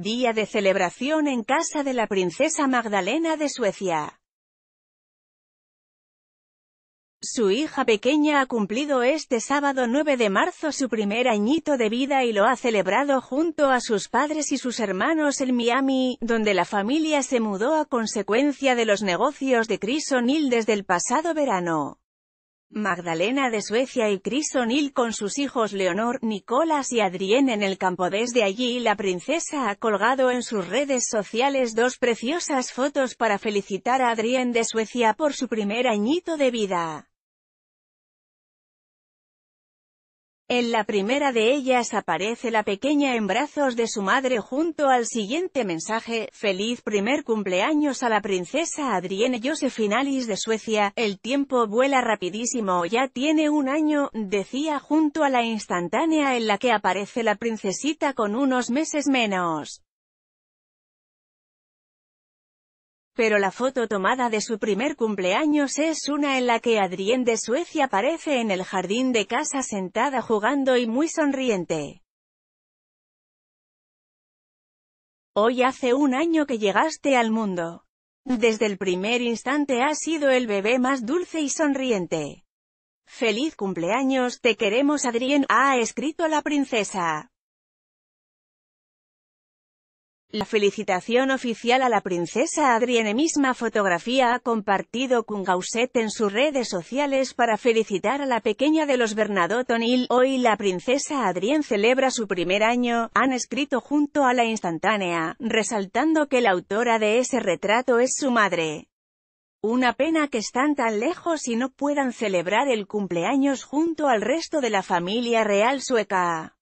Día de celebración en casa de la princesa Magdalena de Suecia. Su hija pequeña ha cumplido este sábado 9 de marzo su primer añito de vida y lo ha celebrado junto a sus padres y sus hermanos en Miami, donde la familia se mudó a consecuencia de los negocios de Chris O'Neill desde el pasado verano. Magdalena de Suecia y Chris O'Neill con sus hijos Leonor, Nicolás y Adrienne en el campo. Desde allí la princesa ha colgado en sus redes sociales dos preciosas fotos para felicitar a Adrienne de Suecia por su primer añito de vida. En la primera de ellas aparece la pequeña en brazos de su madre junto al siguiente mensaje, Feliz primer cumpleaños a la princesa Adrienne Josefinalis de Suecia, el tiempo vuela rapidísimo ya tiene un año, decía junto a la instantánea en la que aparece la princesita con unos meses menos. Pero la foto tomada de su primer cumpleaños es una en la que Adrienne de Suecia aparece en el jardín de casa sentada jugando y muy sonriente. Hoy hace un año que llegaste al mundo. Desde el primer instante has sido el bebé más dulce y sonriente. Feliz cumpleaños, te queremos Adrienne, ha escrito la princesa. La felicitación oficial a la princesa Adrienne misma fotografía ha compartido con Gausset en sus redes sociales para felicitar a la pequeña de los Bernadotte O'Neill. Hoy la princesa Adrienne celebra su primer año, han escrito junto a la instantánea, resaltando que la autora de ese retrato es su madre. Una pena que están tan lejos y no puedan celebrar el cumpleaños junto al resto de la familia real sueca.